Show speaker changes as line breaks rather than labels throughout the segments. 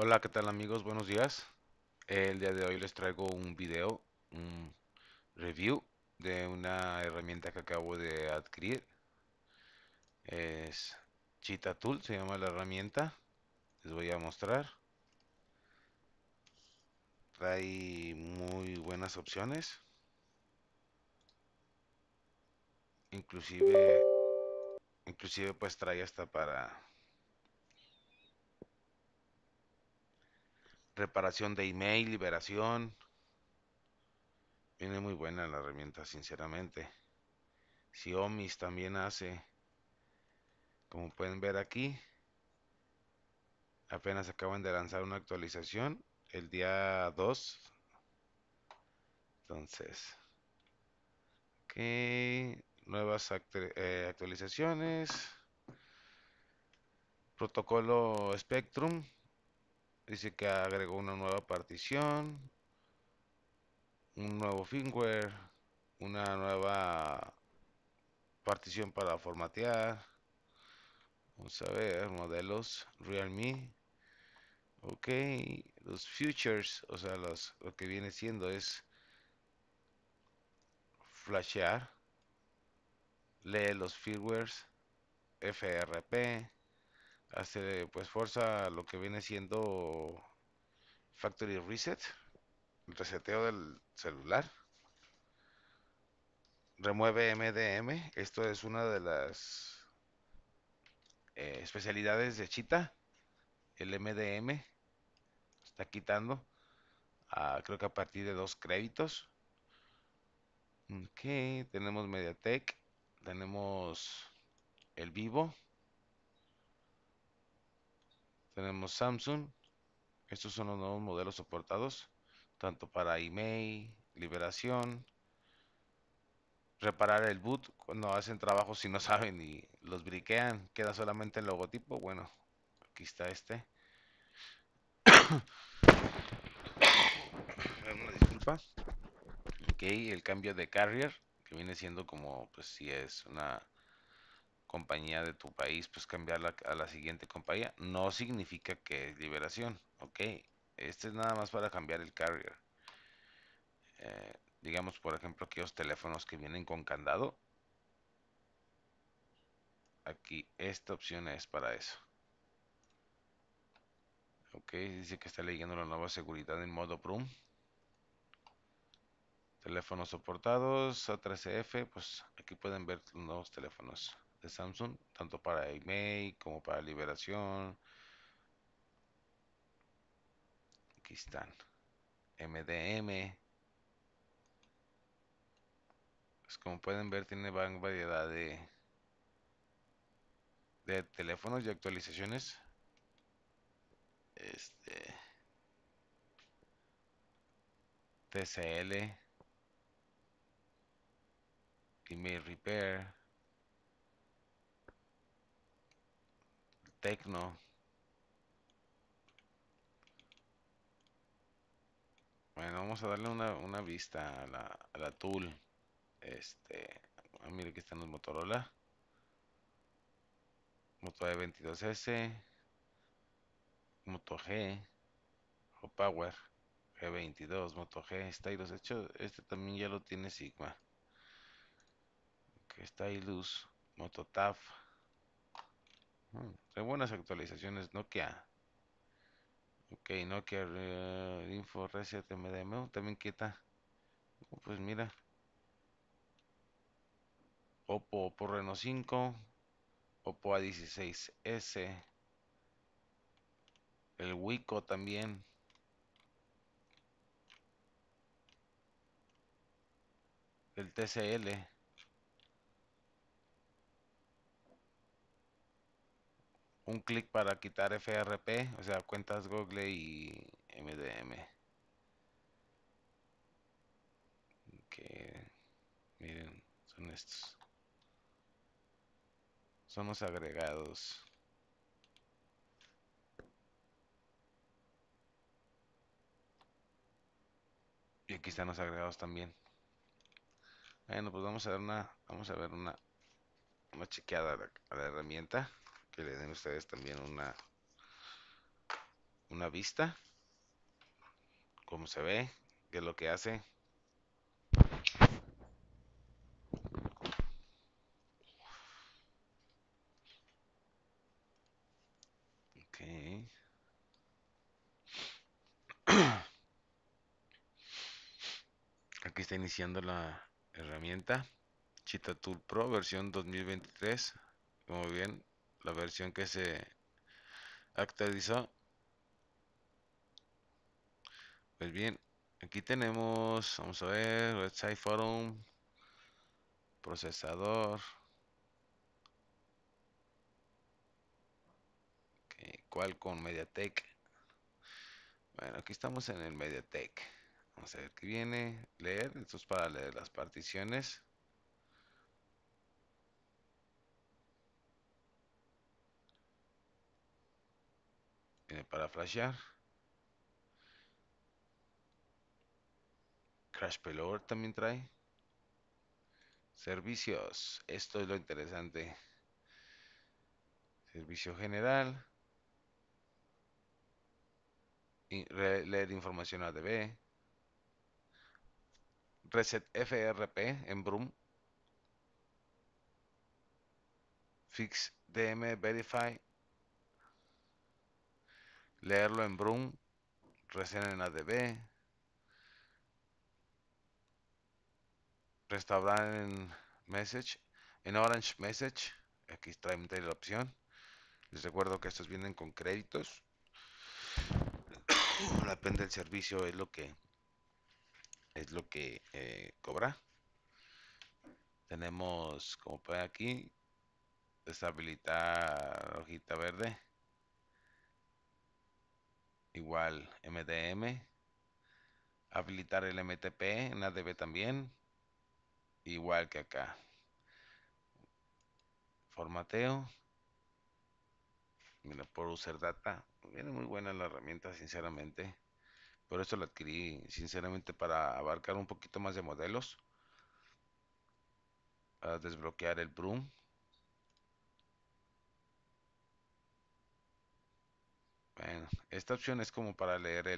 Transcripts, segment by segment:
Hola, ¿qué tal amigos? Buenos días. El día de hoy les traigo un video, un review de una herramienta que acabo de adquirir. Es Cheetah Tool, se llama la herramienta. Les voy a mostrar. Trae muy buenas opciones. Inclusive, inclusive pues trae hasta para reparación de email, liberación. Viene muy buena la herramienta, sinceramente. Omis también hace, como pueden ver aquí, apenas acaban de lanzar una actualización el día 2. Entonces, qué nuevas eh, actualizaciones, protocolo Spectrum, Dice que agregó una nueva partición, un nuevo firmware, una nueva partición para formatear. Vamos a ver, modelos, Realme. Ok, los futures, o sea, los, lo que viene siendo es flashear, lee los firmwares, FRP, hace pues fuerza lo que viene siendo factory reset, el reseteo del celular. Remueve MDM, esto es una de las eh, especialidades de Chita, el MDM está quitando, ah, creo que a partir de dos créditos. Ok, tenemos Mediatek, tenemos el Vivo. Tenemos Samsung. Estos son los nuevos modelos soportados, tanto para email, liberación, reparar el boot cuando hacen trabajo si no saben y los briquean, queda solamente el logotipo. Bueno, aquí está este. Una disculpa. Ok, el cambio de carrier, que viene siendo como, pues si es una compañía de tu país, pues cambiarla a la siguiente compañía. No significa que es liberación, ok. Este es nada más para cambiar el carrier. Eh, digamos, por ejemplo, aquellos teléfonos que vienen con candado. Aquí, esta opción es para eso. Ok, dice que está leyendo la nueva seguridad en modo Prum. Teléfonos soportados, A3F, pues aquí pueden ver los nuevos teléfonos de Samsung, tanto para email como para liberación. Aquí están. MDM. Pues como pueden ver, tiene variedad de, de teléfonos y actualizaciones. Este. TCL. Email Repair. Tecno. Bueno, vamos a darle una, una vista a la, la tool. Este, ah, mire que están los Motorola. Moto E22S. Moto G. O Power. G22, Moto G, Stylus. De hecho, este también ya lo tiene Sigma. Que Stylus, Moto TAF hay buenas actualizaciones Nokia. Ok, Nokia uh, Info Reset MDM también quita. pues mira. Oppo, Oppo Reno 5, Oppo A16S, el Wico también. El TCL. un clic para quitar FRP, o sea, cuentas Google y MDM. Que miren, son estos. Son los agregados. Y aquí están los agregados también. Bueno, pues vamos a ver una, vamos a ver una, chequeada a la herramienta que le den ustedes también una una vista cómo se ve qué es lo que hace Aquí está iniciando la herramienta Chita Pro versión 2023. muy bien, la versión que se actualizó pues bien aquí tenemos vamos a ver website forum procesador okay, cual con mediatek bueno aquí estamos en el mediatek vamos a ver qué viene leer esto es para leer las particiones para flashear. Crash Payload también trae. Servicios. Esto es lo interesante. Servicio general. leer información ADB. Reset FRP en Broom. Fix DM Verify leerlo en Brum, recién en ADB, restaurar en Message, en Orange Message, aquí trae la opción. Les recuerdo que estos vienen con créditos. Depende del servicio, es lo que es lo que eh, cobra. Tenemos, como pueden aquí, deshabilitar hojita verde igual MDM, habilitar el MTP en ADB también, igual que acá. Formateo, mira, por user data, viene muy buena la herramienta, sinceramente. Por eso la adquirí, sinceramente, para abarcar un poquito más de modelos. A desbloquear el Broom esta opción es como para leer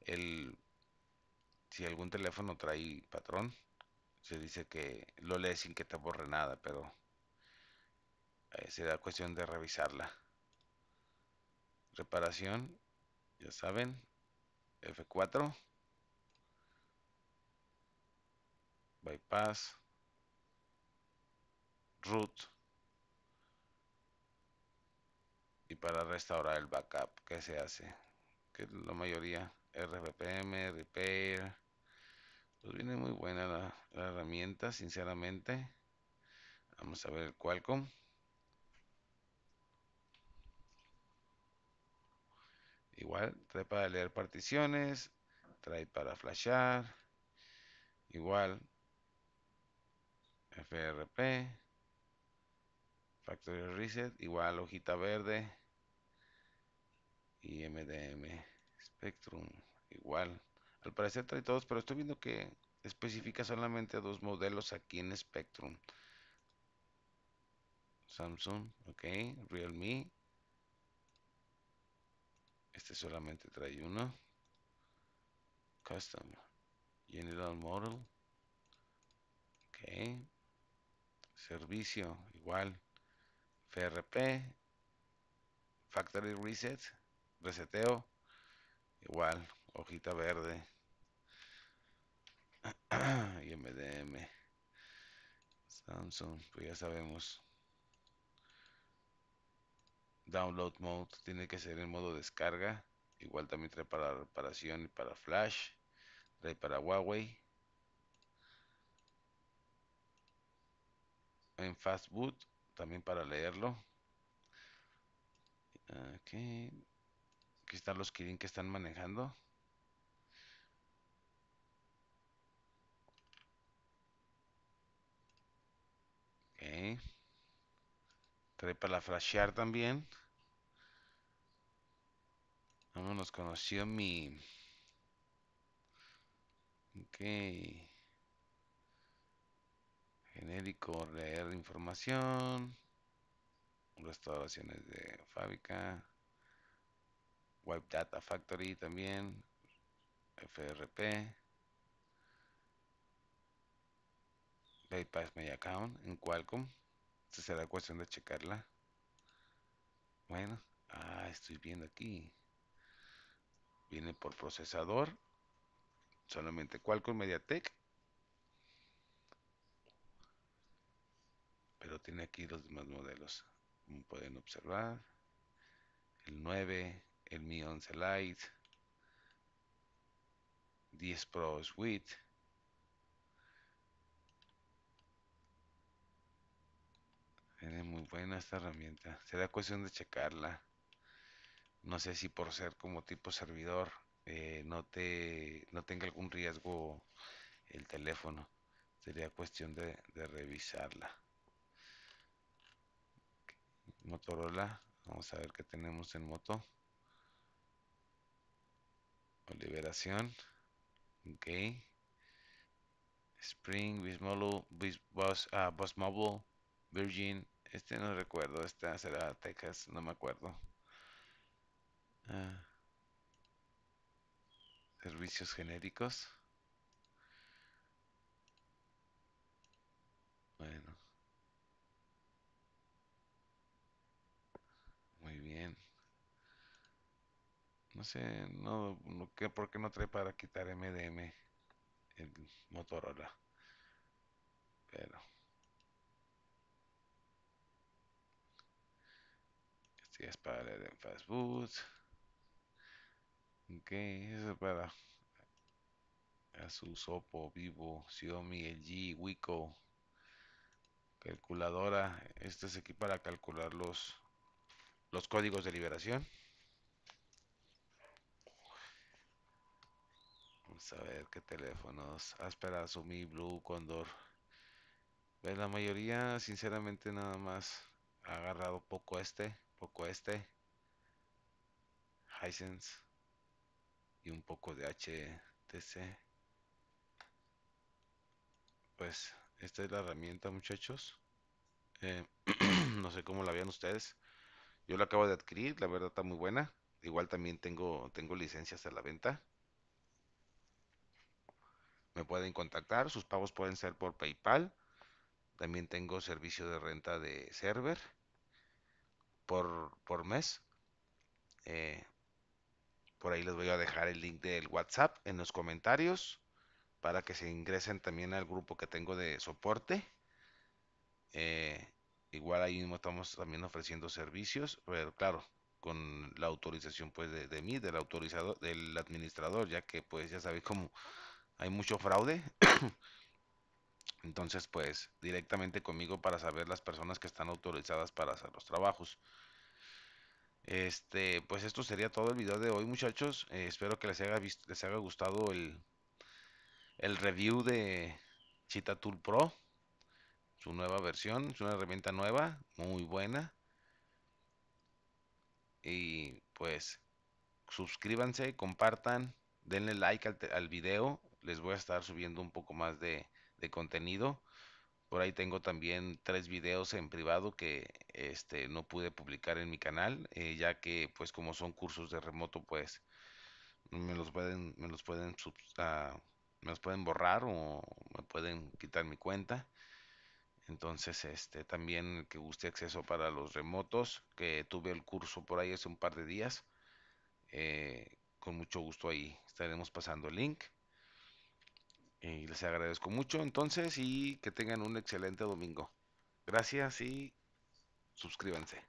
el, si algún teléfono trae patrón, se dice que lo lee sin que te borre nada, pero eh, será cuestión de revisarla. Reparación, ya saben, F4, bypass, root, para restaurar el backup que se hace que la mayoría RPPM, Repair pues viene muy buena la, la herramienta sinceramente vamos a ver el Qualcomm igual trae para leer particiones trae para flashar igual FRP Factory Reset igual hojita verde y MDM Spectrum igual. Al parecer trae todos, pero estoy viendo que especifica solamente dos modelos aquí en Spectrum. Samsung, ok, Realme. Este solamente trae uno. Custom, General Model. Ok. Servicio, igual. FRP. Factory Reset reseteo, igual, hojita verde, y MDM, Samsung, pues ya sabemos. Download mode tiene que ser en modo descarga, igual también trae para reparación y para flash, trae para Huawei. En fastboot también para leerlo. Aquí están los Kirin que están manejando. Ok. Trae para flashear también. Vámonos, conoció mi... Ok. Genérico, leer información. Restauraciones de fábrica. Wipe Data Factory también, FRP, PayPass Media Account en Qualcomm. Esta será cuestión de checarla. Bueno, ah, estoy viendo aquí. Viene por procesador. Solamente Qualcomm MediaTek. Pero tiene aquí los demás modelos. Como pueden observar. El 9, el Mi 11 Lite, 10 Pro Suite. Es muy buena esta herramienta. Será cuestión de checarla. No sé si por ser como tipo servidor eh, no, te, no tenga algún riesgo el teléfono. Sería cuestión de, de revisarla. Motorola. Vamos a ver qué tenemos en moto o liberación. Ok. Spring, Bismolo, ah, Bus, Mobile, Virgin. Este no recuerdo. Esta será Texas, no me acuerdo. Ah. Servicios genéricos. Bueno. Muy bien. No sé, no, no ¿por qué no trae para quitar MDM el Motorola? Pero... Este es para el en Facebook. Ok, eso es para su sopo Vivo, Xiaomi, LG, Wico, calculadora. Este es aquí para calcular los, los códigos de liberación. a ver qué teléfonos. Aspera, ah, Sumi, Blue, Condor. Pues la mayoría, sinceramente, nada más ha agarrado poco este, poco este. Hisense. Y un poco de HTC. Pues esta es la herramienta, muchachos. Eh, no sé cómo la vean ustedes. Yo la acabo de adquirir, la verdad está muy buena. Igual también tengo, tengo licencias a la venta me pueden contactar. Sus pagos pueden ser por PayPal. También tengo servicio de renta de server por, por mes. Eh, por ahí les voy a dejar el link del WhatsApp en los comentarios para que se ingresen también al grupo que tengo de soporte. Eh, igual ahí mismo estamos también ofreciendo servicios, pero claro, con la autorización pues de, mí, del autorizador, del administrador, ya que pues ya sabéis cómo hay mucho fraude. Entonces, pues directamente conmigo para saber las personas que están autorizadas para hacer los trabajos. Este, pues esto sería todo el video de hoy, muchachos. Eh, espero que les haya, les haya gustado el, el review de Cheetah Tool Pro. Su nueva versión, es una herramienta nueva, muy buena. Y pues suscríbanse, compartan, denle like al, al video les voy a estar subiendo un poco más de, contenido. Por ahí tengo también tres videos en privado que este, no pude publicar en mi canal, eh, ya que pues como son cursos de remoto, pues me los pueden, me los pueden, ah, borrar o me pueden quitar mi cuenta. Entonces, este, también que guste acceso para los remotos, que tuve el curso por ahí hace un par de días, eh, con mucho gusto ahí estaremos pasando el link. Eh, les agradezco mucho entonces y que tengan un excelente domingo. Gracias y suscríbanse.